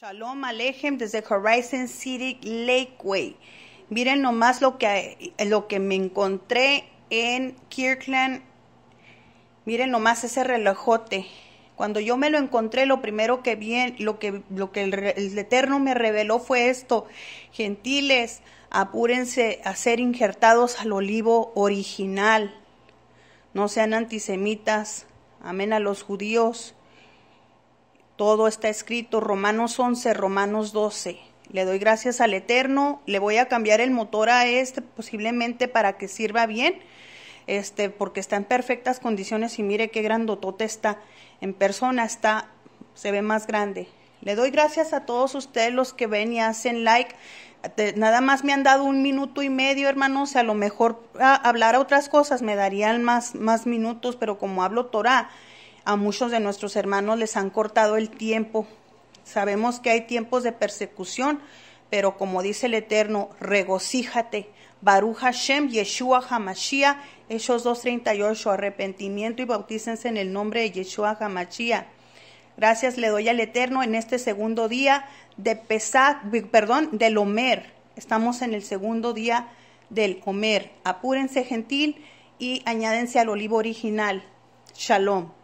Shalom Alejem desde Horizon City Lakeway. Miren nomás lo que, lo que me encontré en Kirkland. Miren nomás ese relojote. Cuando yo me lo encontré, lo primero que vi, lo que, lo que el, el, Eterno me reveló fue esto. Gentiles, apúrense a ser injertados al olivo original. No sean antisemitas. Amén a los judíos. Todo está escrito, Romanos 11, Romanos 12. Le doy gracias al Eterno, le voy a cambiar el motor a este posiblemente para que sirva bien, este, porque está en perfectas condiciones y mire qué grandotote está. En persona está, se ve más grande. Le doy gracias a todos ustedes los que ven y hacen like. Nada más me han dado un minuto y medio, hermanos. A lo mejor ah, hablar a otras cosas me darían más, más minutos, pero como hablo Torah, a muchos de nuestros hermanos les han cortado el tiempo. Sabemos que hay tiempos de persecución, pero como dice el Eterno, regocíjate. Baruch Hashem, Yeshua Hamashiach, Hechos 2.38, arrepentimiento y bautícense en el nombre de Yeshua Hamashiach. Gracias le doy al Eterno en este segundo día de Pesach, perdón, del Omer. Estamos en el segundo día del comer. Apúrense gentil y añádense al olivo original. Shalom.